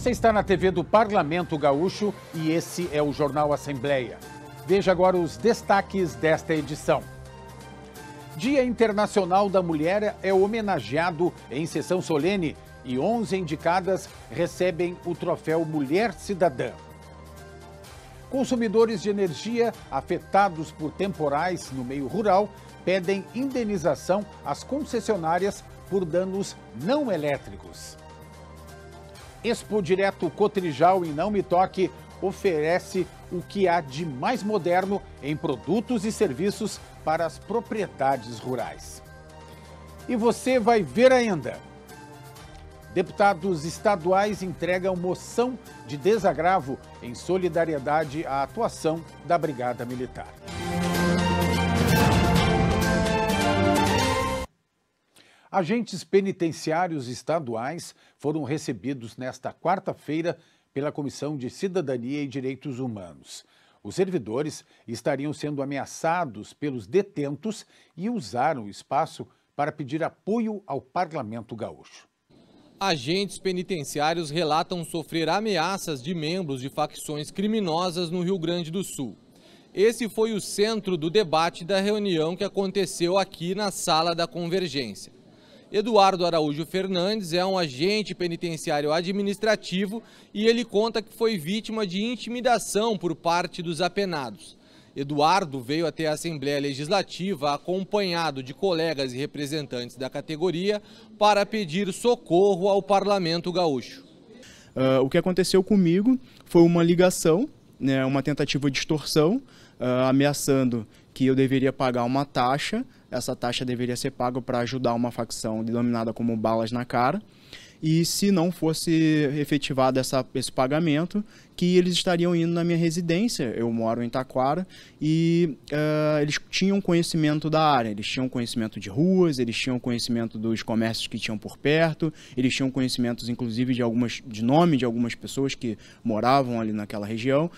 Você está na TV do Parlamento Gaúcho e esse é o Jornal Assembleia. Veja agora os destaques desta edição. Dia Internacional da Mulher é homenageado em sessão solene e 11 indicadas recebem o troféu Mulher Cidadã. Consumidores de energia afetados por temporais no meio rural pedem indenização às concessionárias por danos não elétricos. Expo Direto Cotrijal e Não Me Toque oferece o que há de mais moderno em produtos e serviços para as propriedades rurais. E você vai ver ainda. Deputados estaduais entregam moção de desagravo em solidariedade à atuação da Brigada Militar. Agentes penitenciários estaduais foram recebidos nesta quarta-feira pela Comissão de Cidadania e Direitos Humanos. Os servidores estariam sendo ameaçados pelos detentos e usaram o espaço para pedir apoio ao parlamento gaúcho. Agentes penitenciários relatam sofrer ameaças de membros de facções criminosas no Rio Grande do Sul. Esse foi o centro do debate da reunião que aconteceu aqui na Sala da Convergência. Eduardo Araújo Fernandes é um agente penitenciário administrativo e ele conta que foi vítima de intimidação por parte dos apenados. Eduardo veio até a Assembleia Legislativa acompanhado de colegas e representantes da categoria para pedir socorro ao Parlamento Gaúcho. Uh, o que aconteceu comigo foi uma ligação, né, uma tentativa de extorsão, uh, ameaçando que eu deveria pagar uma taxa essa taxa deveria ser paga para ajudar uma facção denominada como balas na cara. E se não fosse efetivado essa, esse pagamento, que eles estariam indo na minha residência. Eu moro em Taquara e uh, eles tinham conhecimento da área, eles tinham conhecimento de ruas, eles tinham conhecimento dos comércios que tinham por perto, eles tinham conhecimentos, inclusive, de algumas de nome de algumas pessoas que moravam ali naquela região.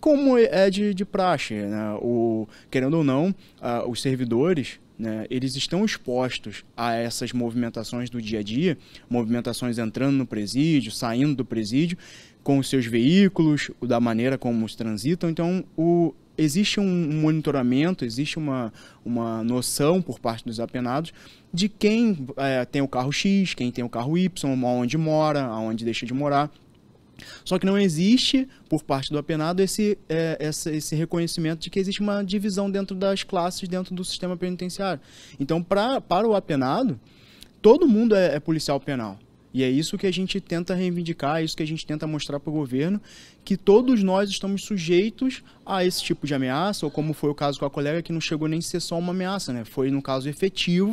Como é de, de praxe, né? o, querendo ou não, uh, os servidores né, eles estão expostos a essas movimentações do dia a dia, movimentações entrando no presídio, saindo do presídio, com os seus veículos, da maneira como os transitam. Então, o, existe um monitoramento, existe uma, uma noção por parte dos apenados de quem é, tem o carro X, quem tem o carro Y, onde mora, aonde deixa de morar. Só que não existe, por parte do apenado, esse, é, essa, esse reconhecimento de que existe uma divisão dentro das classes, dentro do sistema penitenciário. Então, pra, para o apenado, todo mundo é, é policial penal. E é isso que a gente tenta reivindicar, é isso que a gente tenta mostrar para o governo, que todos nós estamos sujeitos a esse tipo de ameaça, ou como foi o caso com a colega, que não chegou nem a ser só uma ameaça, né? Foi, no caso, efetivo,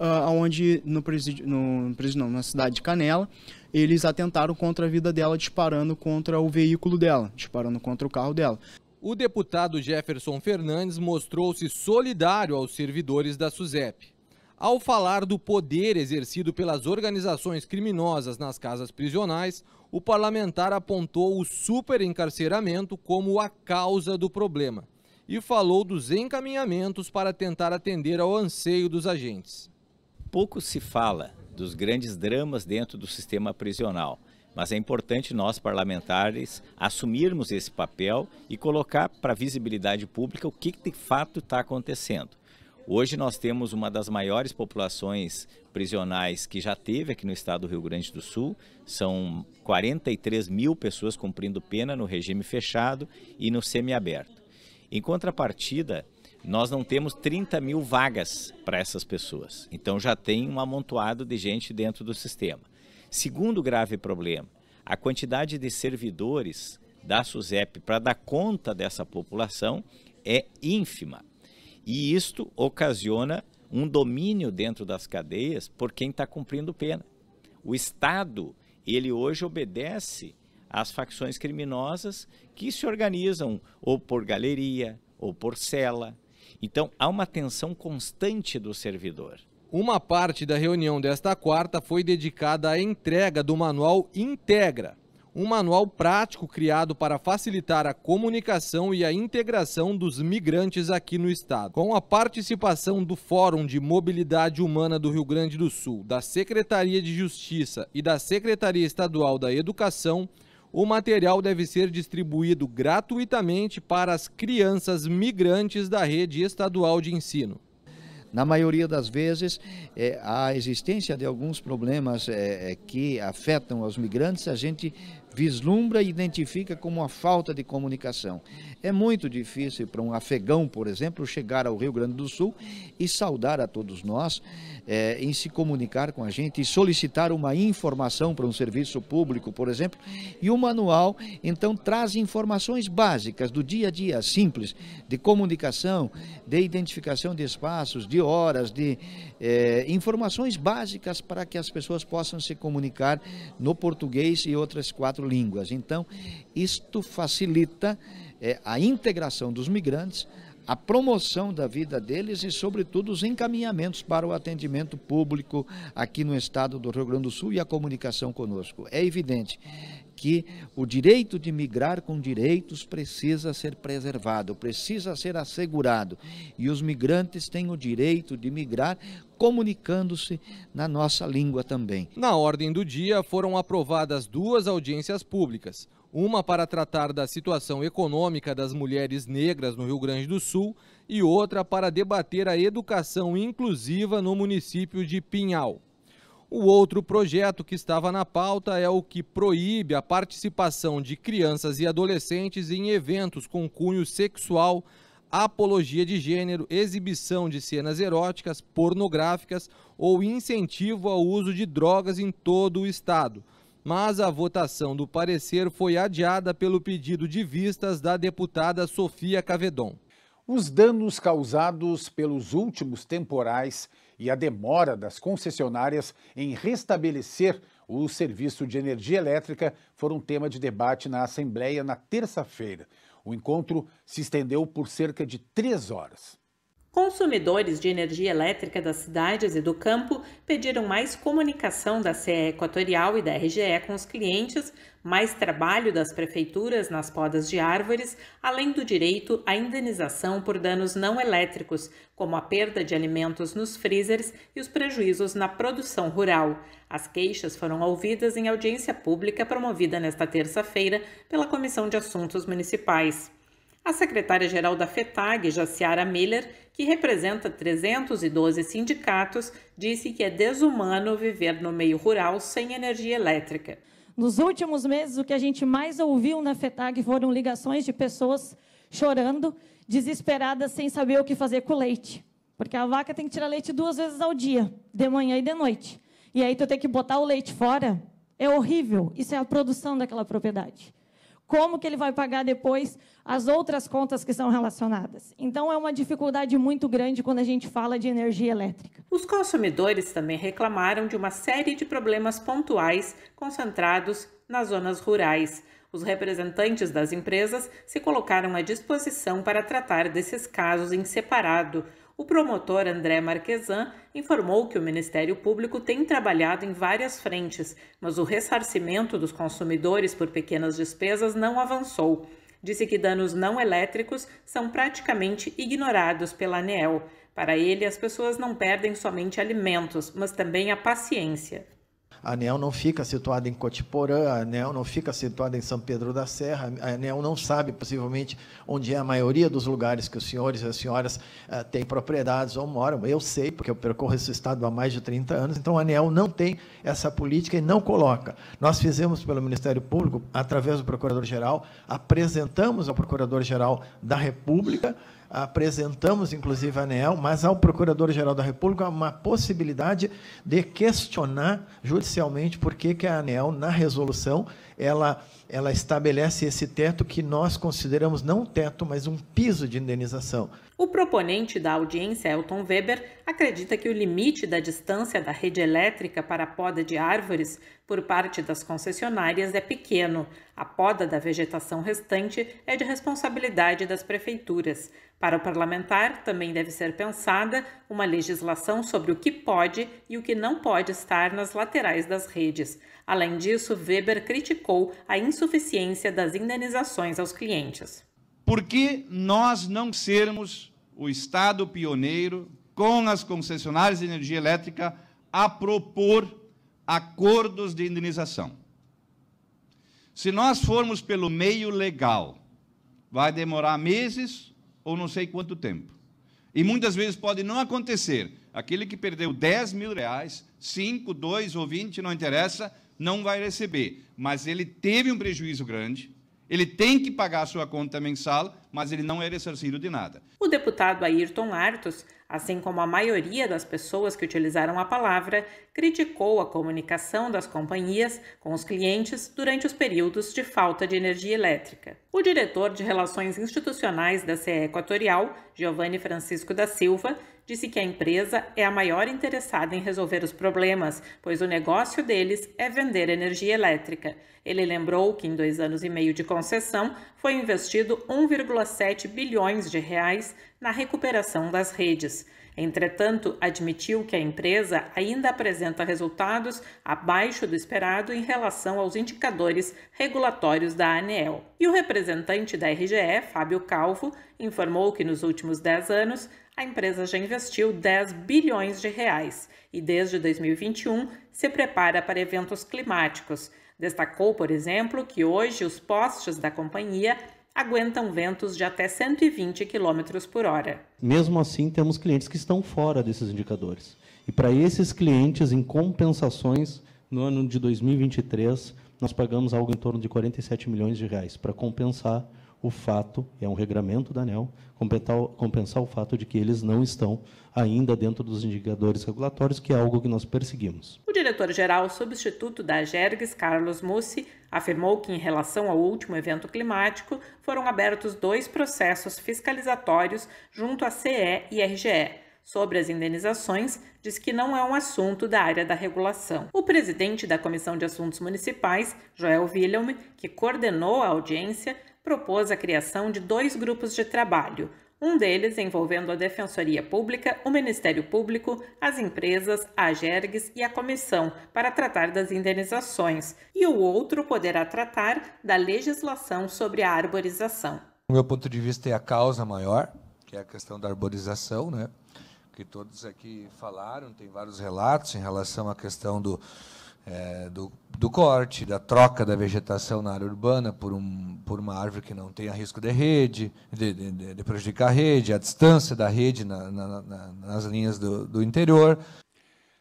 uh, ah, onde no presídio, no, presídio não, na cidade de Canela, eles atentaram contra a vida dela disparando contra o veículo dela, disparando contra o carro dela. O deputado Jefferson Fernandes mostrou-se solidário aos servidores da SUSEP. Ao falar do poder exercido pelas organizações criminosas nas casas prisionais, o parlamentar apontou o superencarceramento como a causa do problema e falou dos encaminhamentos para tentar atender ao anseio dos agentes. Pouco se fala dos grandes dramas dentro do sistema prisional. Mas é importante nós, parlamentares, assumirmos esse papel e colocar para a visibilidade pública o que de fato está acontecendo. Hoje nós temos uma das maiores populações prisionais que já teve aqui no estado do Rio Grande do Sul. São 43 mil pessoas cumprindo pena no regime fechado e no semiaberto. Em contrapartida, nós não temos 30 mil vagas para essas pessoas. Então já tem um amontoado de gente dentro do sistema. Segundo grave problema, a quantidade de servidores da SUSEP para dar conta dessa população é ínfima. E isto ocasiona um domínio dentro das cadeias por quem está cumprindo pena. O Estado, ele hoje obedece às facções criminosas que se organizam ou por galeria, ou por cela, então, há uma tensão constante do servidor. Uma parte da reunião desta quarta foi dedicada à entrega do manual Integra, um manual prático criado para facilitar a comunicação e a integração dos migrantes aqui no estado. Com a participação do Fórum de Mobilidade Humana do Rio Grande do Sul, da Secretaria de Justiça e da Secretaria Estadual da Educação, o material deve ser distribuído gratuitamente para as crianças migrantes da rede estadual de ensino. Na maioria das vezes, é, a existência de alguns problemas é, é que afetam os migrantes, a gente vislumbra e identifica como uma falta de comunicação. É muito difícil para um afegão, por exemplo, chegar ao Rio Grande do Sul e saudar a todos nós é, em se comunicar com a gente e solicitar uma informação para um serviço público, por exemplo. E o manual, então, traz informações básicas do dia a dia, simples, de comunicação, de identificação de espaços, de horas, de é, informações básicas para que as pessoas possam se comunicar no português e outras quatro quatro línguas. Então, isto facilita é, a integração dos migrantes, a promoção da vida deles e, sobretudo, os encaminhamentos para o atendimento público aqui no estado do Rio Grande do Sul e a comunicação conosco. É evidente que o direito de migrar com direitos precisa ser preservado, precisa ser assegurado. E os migrantes têm o direito de migrar comunicando-se na nossa língua também. Na ordem do dia foram aprovadas duas audiências públicas. Uma para tratar da situação econômica das mulheres negras no Rio Grande do Sul e outra para debater a educação inclusiva no município de Pinhal. O outro projeto que estava na pauta é o que proíbe a participação de crianças e adolescentes em eventos com cunho sexual, apologia de gênero, exibição de cenas eróticas, pornográficas ou incentivo ao uso de drogas em todo o estado. Mas a votação do parecer foi adiada pelo pedido de vistas da deputada Sofia Cavedon. Os danos causados pelos últimos temporais e a demora das concessionárias em restabelecer o serviço de energia elétrica foram tema de debate na Assembleia na terça-feira. O encontro se estendeu por cerca de três horas. Consumidores de energia elétrica das cidades e do campo pediram mais comunicação da CE Equatorial e da RGE com os clientes, mais trabalho das prefeituras nas podas de árvores, além do direito à indenização por danos não elétricos, como a perda de alimentos nos freezers e os prejuízos na produção rural. As queixas foram ouvidas em audiência pública promovida nesta terça-feira pela Comissão de Assuntos Municipais. A secretária-geral da FETAG, Jaciara Miller, que representa 312 sindicatos, disse que é desumano viver no meio rural sem energia elétrica. Nos últimos meses, o que a gente mais ouviu na FETAG foram ligações de pessoas chorando, desesperadas, sem saber o que fazer com o leite. Porque a vaca tem que tirar leite duas vezes ao dia, de manhã e de noite. E aí tu tem que botar o leite fora. É horrível. Isso é a produção daquela propriedade. Como que ele vai pagar depois as outras contas que são relacionadas. Então, é uma dificuldade muito grande quando a gente fala de energia elétrica. Os consumidores também reclamaram de uma série de problemas pontuais concentrados nas zonas rurais. Os representantes das empresas se colocaram à disposição para tratar desses casos em separado. O promotor André Marquesan informou que o Ministério Público tem trabalhado em várias frentes, mas o ressarcimento dos consumidores por pequenas despesas não avançou disse que danos não elétricos são praticamente ignorados pela ANEEL. Para ele, as pessoas não perdem somente alimentos, mas também a paciência. A ANEL não fica situada em Cotiporã, a ANEL não fica situada em São Pedro da Serra, a ANEL não sabe, possivelmente, onde é a maioria dos lugares que os senhores e as senhoras uh, têm propriedades ou moram. Eu sei, porque eu percorro esse estado há mais de 30 anos, então a ANEL não tem essa política e não coloca. Nós fizemos pelo Ministério Público, através do Procurador-Geral, apresentamos ao Procurador-Geral da República apresentamos, inclusive, a ANEEL, mas ao Procurador-Geral da República uma possibilidade de questionar judicialmente por que, que a ANEEL, na resolução, ela, ela estabelece esse teto que nós consideramos não um teto, mas um piso de indenização. O proponente da audiência, Elton Weber, acredita que o limite da distância da rede elétrica para a poda de árvores por parte das concessionárias é pequeno. A poda da vegetação restante é de responsabilidade das prefeituras. Para o parlamentar, também deve ser pensada uma legislação sobre o que pode e o que não pode estar nas laterais das redes. Além disso, Weber criticou criticou a insuficiência das indenizações aos clientes. Por que nós não sermos o Estado pioneiro, com as concessionárias de energia elétrica, a propor acordos de indenização? Se nós formos pelo meio legal, vai demorar meses ou não sei quanto tempo. E muitas vezes pode não acontecer. Aquele que perdeu 10 mil reais, 5, 2 ou 20, não interessa, não vai receber. Mas ele teve um prejuízo grande, ele tem que pagar a sua conta mensal, mas ele não é ressarcido de nada. O deputado Ayrton Artos, assim como a maioria das pessoas que utilizaram a palavra, criticou a comunicação das companhias com os clientes durante os períodos de falta de energia elétrica. O diretor de Relações Institucionais da CE Equatorial, Giovanni Francisco da Silva, disse que a empresa é a maior interessada em resolver os problemas, pois o negócio deles é vender energia elétrica. Ele lembrou que em dois anos e meio de concessão foi investido 1,7 bilhões de reais na recuperação das redes. Entretanto, admitiu que a empresa ainda apresenta resultados abaixo do esperado em relação aos indicadores regulatórios da ANEEL. E o representante da RGE, Fábio Calvo, informou que nos últimos 10 anos a empresa já investiu 10 bilhões de reais e desde 2021 se prepara para eventos climáticos. Destacou, por exemplo, que hoje os postes da companhia aguentam ventos de até 120 km por hora. Mesmo assim, temos clientes que estão fora desses indicadores. E para esses clientes, em compensações, no ano de 2023, nós pagamos algo em torno de 47 milhões de reais para compensar o fato, é um regramento da ANEL, compensar, compensar o fato de que eles não estão ainda dentro dos indicadores regulatórios, que é algo que nós perseguimos. O diretor-geral substituto da Gergs, Carlos Mussi, afirmou que, em relação ao último evento climático, foram abertos dois processos fiscalizatórios junto à CE e RGE. Sobre as indenizações, diz que não é um assunto da área da regulação. O presidente da Comissão de Assuntos Municipais, Joel Willem, que coordenou a audiência, propôs a criação de dois grupos de trabalho, um deles envolvendo a Defensoria Pública, o Ministério Público, as empresas, a Gergues e a Comissão, para tratar das indenizações, e o outro poderá tratar da legislação sobre a arborização. Do meu ponto de vista, é a causa maior, que é a questão da arborização, né? que todos aqui falaram, tem vários relatos em relação à questão do, é, do, do, corte, da troca da vegetação na área urbana por, um, por uma árvore que não tenha risco de rede, de, de, de prejudicar a rede, a distância da rede na, na, na, nas linhas do, do interior.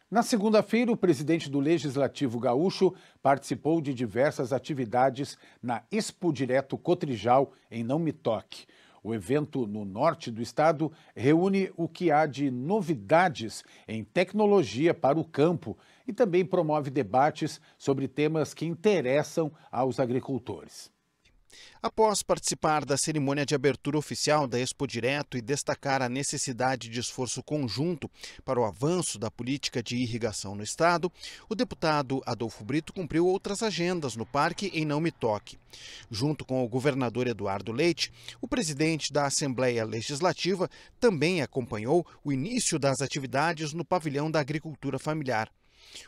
Na segunda-feira, o presidente do Legislativo Gaúcho participou de diversas atividades na Expo Direto Cotrijal, em Não Me Toque. O evento no norte do estado reúne o que há de novidades em tecnologia para o campo e também promove debates sobre temas que interessam aos agricultores. Após participar da cerimônia de abertura oficial da Expo Direto e destacar a necessidade de esforço conjunto para o avanço da política de irrigação no estado, o deputado Adolfo Brito cumpriu outras agendas no parque em Não Me Toque. Junto com o governador Eduardo Leite, o presidente da Assembleia Legislativa também acompanhou o início das atividades no pavilhão da agricultura familiar.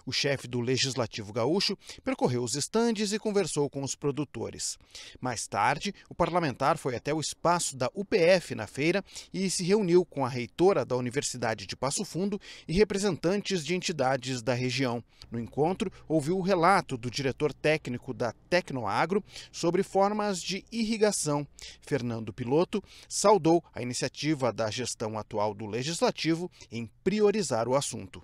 O chefe do Legislativo Gaúcho percorreu os estandes e conversou com os produtores. Mais tarde, o parlamentar foi até o espaço da UPF na feira e se reuniu com a reitora da Universidade de Passo Fundo e representantes de entidades da região. No encontro, ouviu o relato do diretor técnico da Tecnoagro sobre formas de irrigação. Fernando Piloto saudou a iniciativa da gestão atual do Legislativo em priorizar o assunto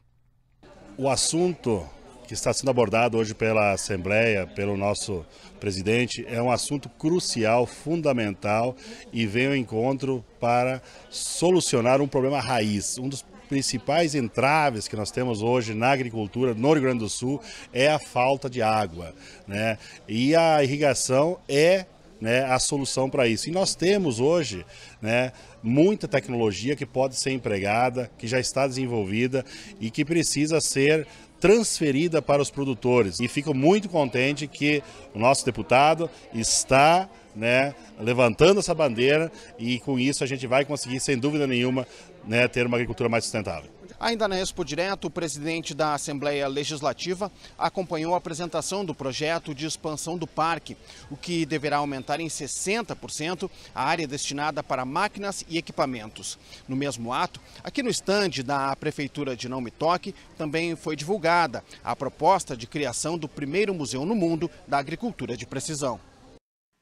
o assunto que está sendo abordado hoje pela Assembleia, pelo nosso presidente, é um assunto crucial, fundamental e vem ao encontro para solucionar um problema raiz, um dos principais entraves que nós temos hoje na agricultura no Rio Grande do Sul é a falta de água, né? E a irrigação é né, a solução para isso. E nós temos hoje né, muita tecnologia que pode ser empregada, que já está desenvolvida e que precisa ser transferida para os produtores. E fico muito contente que o nosso deputado está né, levantando essa bandeira e com isso a gente vai conseguir, sem dúvida nenhuma, né, ter uma agricultura mais sustentável. Ainda na Expo Direto, o presidente da Assembleia Legislativa acompanhou a apresentação do projeto de expansão do parque, o que deverá aumentar em 60% a área destinada para máquinas e equipamentos. No mesmo ato, aqui no estande da Prefeitura de Não Me Toque, também foi divulgada a proposta de criação do primeiro museu no mundo da agricultura de precisão.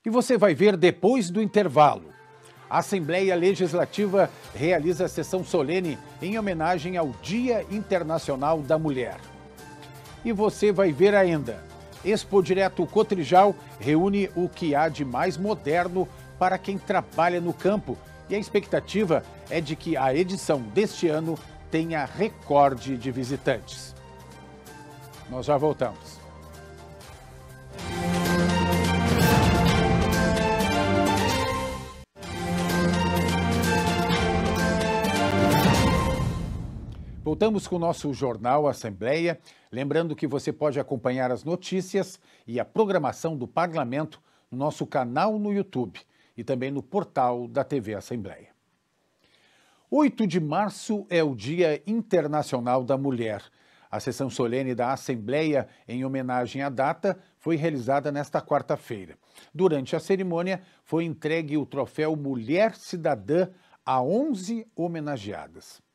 E você vai ver depois do intervalo. A Assembleia Legislativa realiza a sessão solene em homenagem ao Dia Internacional da Mulher. E você vai ver ainda. Expo Direto Cotrijal reúne o que há de mais moderno para quem trabalha no campo e a expectativa é de que a edição deste ano tenha recorde de visitantes. Nós já voltamos. Voltamos com o nosso jornal Assembleia. Lembrando que você pode acompanhar as notícias e a programação do Parlamento no nosso canal no YouTube e também no portal da TV Assembleia. 8 de março é o Dia Internacional da Mulher. A sessão solene da Assembleia, em homenagem à data, foi realizada nesta quarta-feira. Durante a cerimônia, foi entregue o troféu Mulher Cidadã a 11 homenageadas.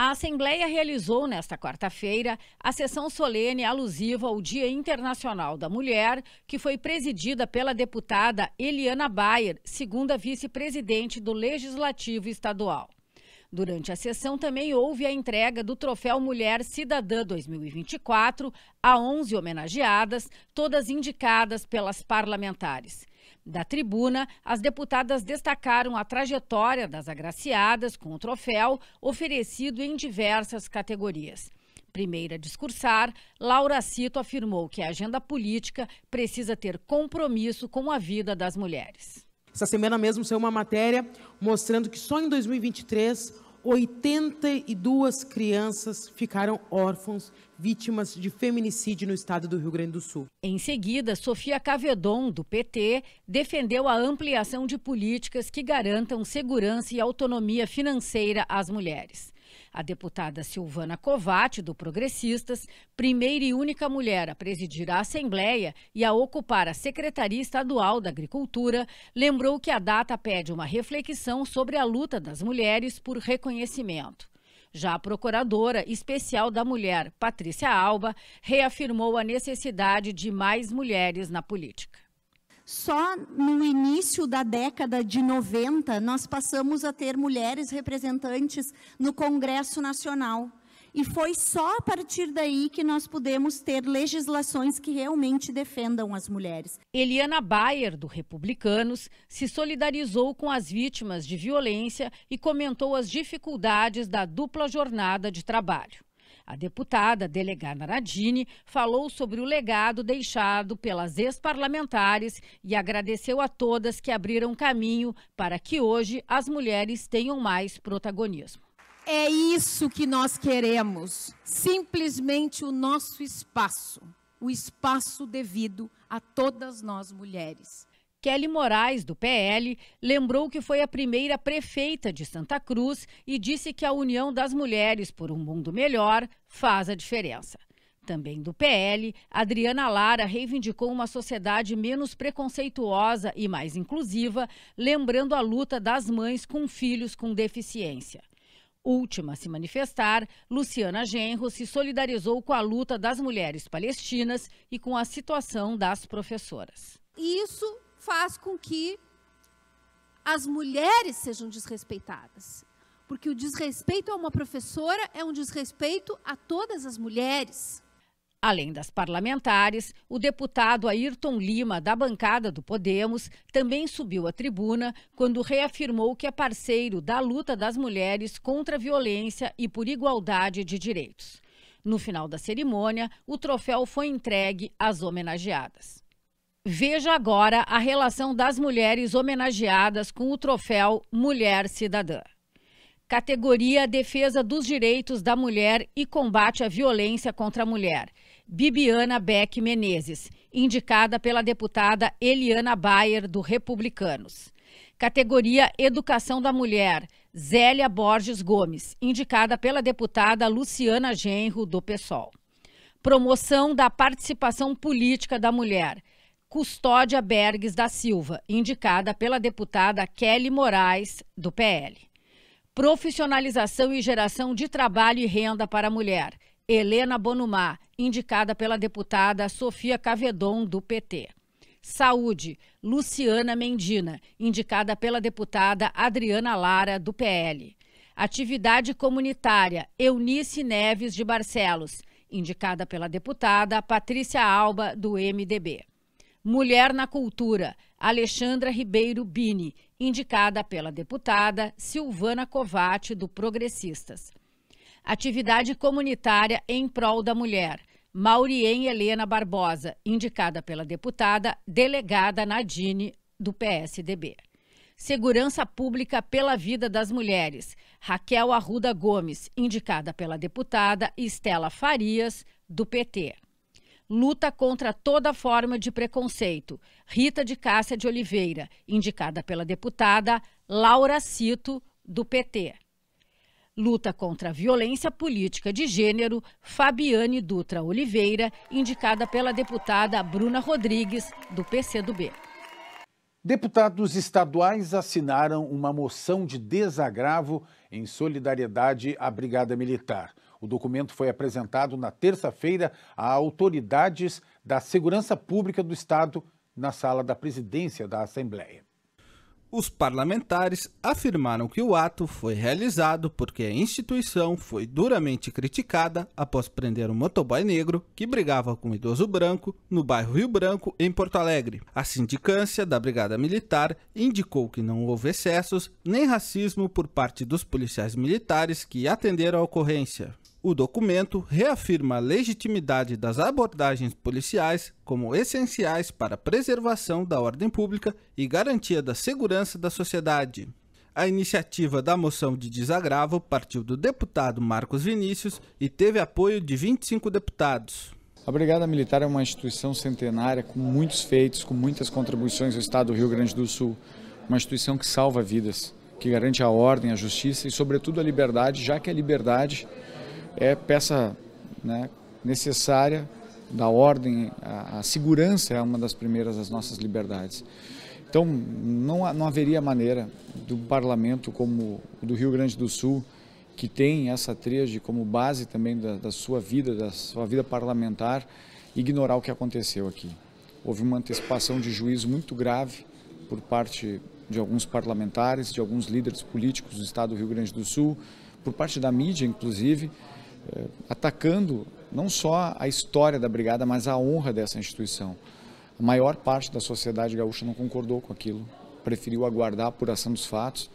A Assembleia realizou nesta quarta-feira a sessão solene alusiva ao Dia Internacional da Mulher, que foi presidida pela deputada Eliana Bayer, segunda vice-presidente do Legislativo Estadual. Durante a sessão também houve a entrega do Troféu Mulher Cidadã 2024 a 11 homenageadas, todas indicadas pelas parlamentares. Da tribuna, as deputadas destacaram a trajetória das agraciadas com o troféu oferecido em diversas categorias. Primeira a discursar, Laura Cito afirmou que a agenda política precisa ter compromisso com a vida das mulheres. Essa semana mesmo saiu uma matéria mostrando que só em 2023 82 crianças ficaram órfãos, vítimas de feminicídio no estado do Rio Grande do Sul. Em seguida, Sofia Cavedon, do PT, defendeu a ampliação de políticas que garantam segurança e autonomia financeira às mulheres a deputada Silvana Covatti, do Progressistas, primeira e única mulher a presidir a Assembleia e a ocupar a Secretaria Estadual da Agricultura, lembrou que a data pede uma reflexão sobre a luta das mulheres por reconhecimento. Já a procuradora especial da mulher, Patrícia Alba, reafirmou a necessidade de mais mulheres na política. Só no início da década de 90, nós passamos a ter mulheres representantes no Congresso Nacional. E foi só a partir daí que nós pudemos ter legislações que realmente defendam as mulheres. Eliana Bayer, do Republicanos, se solidarizou com as vítimas de violência e comentou as dificuldades da dupla jornada de trabalho. A deputada delegada Radini falou sobre o legado deixado pelas ex-parlamentares e agradeceu a todas que abriram caminho para que hoje as mulheres tenham mais protagonismo. É isso que nós queremos, simplesmente o nosso espaço, o espaço devido a todas nós mulheres. Kelly Moraes, do PL, lembrou que foi a primeira prefeita de Santa Cruz e disse que a união das mulheres por um mundo melhor faz a diferença. Também do PL, Adriana Lara reivindicou uma sociedade menos preconceituosa e mais inclusiva, lembrando a luta das mães com filhos com deficiência. Última a se manifestar, Luciana Genro se solidarizou com a luta das mulheres palestinas e com a situação das professoras. Isso faz com que as mulheres sejam desrespeitadas. Porque o desrespeito a uma professora é um desrespeito a todas as mulheres. Além das parlamentares, o deputado Ayrton Lima, da bancada do Podemos, também subiu à tribuna quando reafirmou que é parceiro da luta das mulheres contra a violência e por igualdade de direitos. No final da cerimônia, o troféu foi entregue às homenageadas. Veja agora a relação das mulheres homenageadas com o troféu Mulher Cidadã. Categoria Defesa dos Direitos da Mulher e Combate à Violência contra a Mulher. Bibiana Beck Menezes, indicada pela deputada Eliana Bayer, do Republicanos. Categoria Educação da Mulher. Zélia Borges Gomes, indicada pela deputada Luciana Genro, do PSOL. Promoção da Participação Política da Mulher. Custódia Berges da Silva, indicada pela deputada Kelly Moraes, do PL. Profissionalização e geração de trabalho e renda para a mulher. Helena Bonumá, indicada pela deputada Sofia Cavedon, do PT. Saúde, Luciana Mendina, indicada pela deputada Adriana Lara, do PL. Atividade comunitária, Eunice Neves de Barcelos, indicada pela deputada Patrícia Alba, do MDB. Mulher na Cultura, Alexandra Ribeiro Bini, indicada pela deputada Silvana Covatti, do Progressistas. Atividade comunitária em prol da mulher, Maurien Helena Barbosa, indicada pela deputada delegada Nadine, do PSDB. Segurança Pública pela Vida das Mulheres, Raquel Arruda Gomes, indicada pela deputada Estela Farias, do PT luta contra toda forma de preconceito. Rita de Cássia de Oliveira, indicada pela deputada Laura Cito, do PT. Luta contra a violência política de gênero, Fabiane Dutra Oliveira, indicada pela deputada Bruna Rodrigues, do PCdoB. Deputados estaduais assinaram uma moção de desagravo em solidariedade à Brigada Militar. O documento foi apresentado na terça-feira a autoridades da Segurança Pública do Estado na sala da presidência da Assembleia. Os parlamentares afirmaram que o ato foi realizado porque a instituição foi duramente criticada após prender um motoboy negro que brigava com um idoso branco no bairro Rio Branco, em Porto Alegre. A sindicância da Brigada Militar indicou que não houve excessos nem racismo por parte dos policiais militares que atenderam a ocorrência o documento reafirma a legitimidade das abordagens policiais como essenciais para a preservação da ordem pública e garantia da segurança da sociedade. A iniciativa da moção de desagravo partiu do deputado Marcos Vinícius e teve apoio de 25 deputados. A Brigada Militar é uma instituição centenária com muitos feitos, com muitas contribuições ao Estado do Rio Grande do Sul. Uma instituição que salva vidas, que garante a ordem, a justiça e, sobretudo, a liberdade, já que a liberdade é peça né, necessária da ordem, a, a, segurança é uma das primeiras das nossas liberdades. Então, não, não haveria maneira do parlamento como o do Rio Grande do Sul, que tem essa tríade como base também da, da sua vida, da sua vida parlamentar, ignorar o que aconteceu aqui. Houve uma antecipação de juízo muito grave por parte de alguns parlamentares, de alguns líderes políticos do estado do Rio Grande do Sul, por parte da mídia, inclusive, eh, atacando não só a história da Brigada, mas a honra dessa instituição. A maior parte da sociedade gaúcha não concordou com aquilo, preferiu aguardar a apuração dos fatos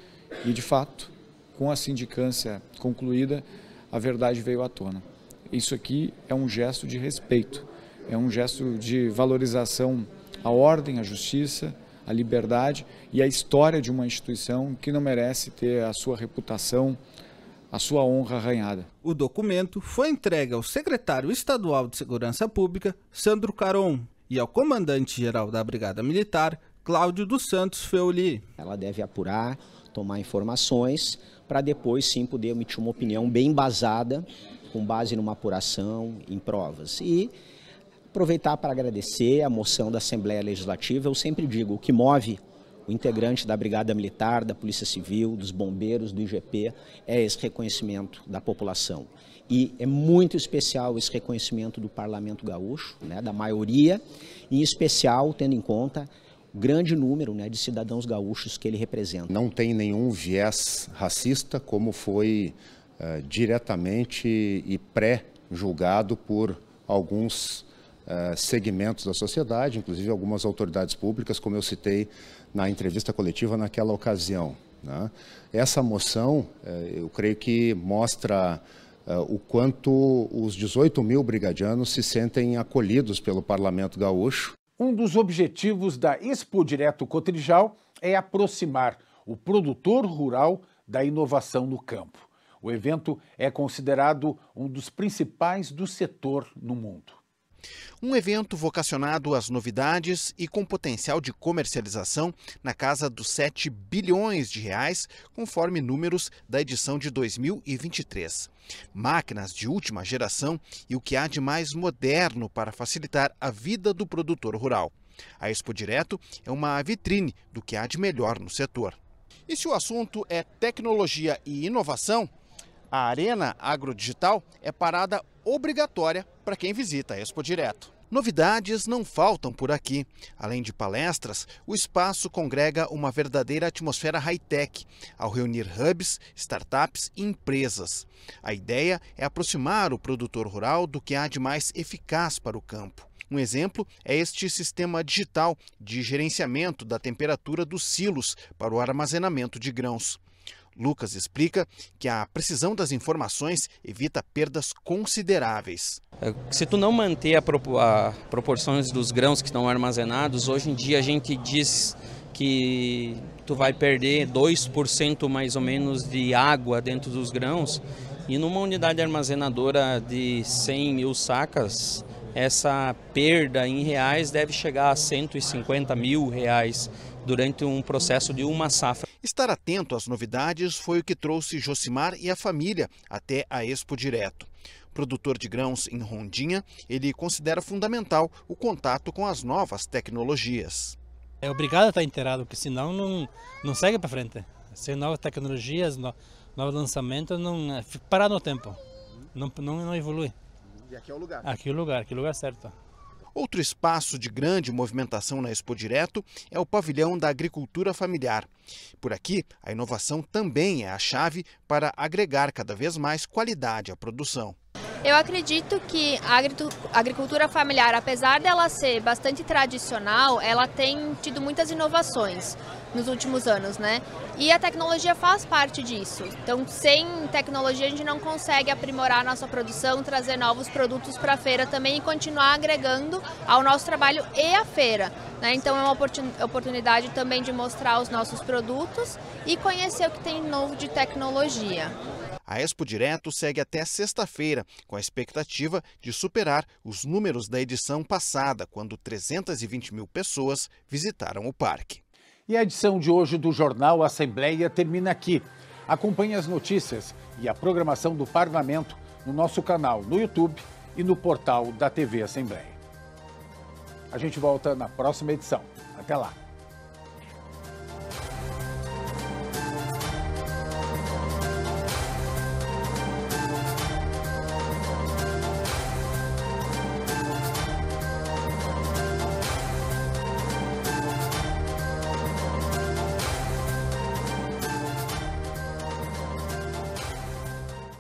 e, de fato, com a sindicância concluída, a verdade veio à tona. Isso aqui é um gesto de respeito, é um gesto de valorização à ordem, à justiça, à liberdade e à história de uma instituição que não merece ter a sua reputação, a sua honra arranhada. O documento foi entregue ao secretário estadual de Segurança Pública, Sandro Caron, e ao comandante-geral da Brigada Militar, Cláudio dos Santos Feuli. Ela deve apurar, tomar informações, para depois sim poder emitir uma opinião bem embasada, com base numa apuração, em provas. E aproveitar para agradecer a moção da Assembleia Legislativa. Eu sempre digo, o que move o integrante da Brigada Militar, da Polícia Civil, dos bombeiros, do IGP, é esse reconhecimento da população. E é muito especial esse reconhecimento do Parlamento Gaúcho, né, da maioria, em especial tendo em conta o grande número né, de cidadãos gaúchos que ele representa. Não tem nenhum viés racista, como foi uh, diretamente e pré-julgado por alguns eh, segmentos da sociedade, inclusive algumas autoridades públicas, como eu citei na entrevista coletiva naquela ocasião. Né? Essa moção, eh, eu creio que mostra eh, o quanto os 18 mil brigadianos se sentem acolhidos pelo Parlamento Gaúcho. Um dos objetivos da Expo Direto Cotrijal é aproximar o produtor rural da inovação no campo. O evento é considerado um dos principais do setor no mundo. Um evento vocacionado às novidades e com potencial de comercialização na casa dos 7 bilhões de reais, conforme números da edição de 2023. Máquinas de última geração e o que há de mais moderno para facilitar a vida do produtor rural. A Expo Direto é uma vitrine do que há de melhor no setor. E se o assunto é tecnologia e inovação, a Arena Agrodigital é parada obrigatória para quem visita a Expo Direto. Novidades não faltam por aqui. Além de palestras, o espaço congrega uma verdadeira atmosfera high-tech, ao reunir hubs, startups e empresas. A ideia é aproximar o produtor rural do que há de mais eficaz para o campo. Um exemplo é este sistema digital de gerenciamento da temperatura dos silos para o armazenamento de grãos. Lucas explica que a precisão das informações evita perdas consideráveis. É, se tu não manter a propo, proporções dos grãos que estão armazenados, hoje em dia a gente diz que tu vai perder 2% mais ou menos de água dentro dos grãos. E numa unidade armazenadora de 100 mil sacas, essa perda em reais deve chegar a 150 mil reais durante um processo de uma safra. Estar atento às novidades foi o que trouxe Josimar e a família até a Expo Direto. Produtor de grãos em Rondinha, ele considera fundamental o contato com as novas tecnologias. É obrigado a estar inteirado, porque senão não, não segue para frente. Sem novas tecnologias, no, novos lançamentos, não, é, parar no tempo, não, não, não evolui. E aqui é o lugar? Aqui é o lugar, aqui é o lugar certo. Outro espaço de grande movimentação na Expo Direto é o pavilhão da agricultura familiar. Por aqui, a inovação também é a chave para agregar cada vez mais qualidade à produção. Eu acredito que a agricultura familiar, apesar dela ser bastante tradicional, ela tem tido muitas inovações nos últimos anos, né? E a tecnologia faz parte disso. Então, sem tecnologia, a gente não consegue aprimorar a nossa produção, trazer novos produtos para a feira também e continuar agregando ao nosso trabalho e à feira. Né? Então, é uma oportunidade também de mostrar os nossos produtos e conhecer o que tem novo de tecnologia. A Expo Direto segue até sexta-feira, com a expectativa de superar os números da edição passada, quando 320 mil pessoas visitaram o parque. E a edição de hoje do jornal Assembleia termina aqui. Acompanhe as notícias e a programação do Parlamento no nosso canal no YouTube e no portal da TV Assembleia. A gente volta na próxima edição. Até lá!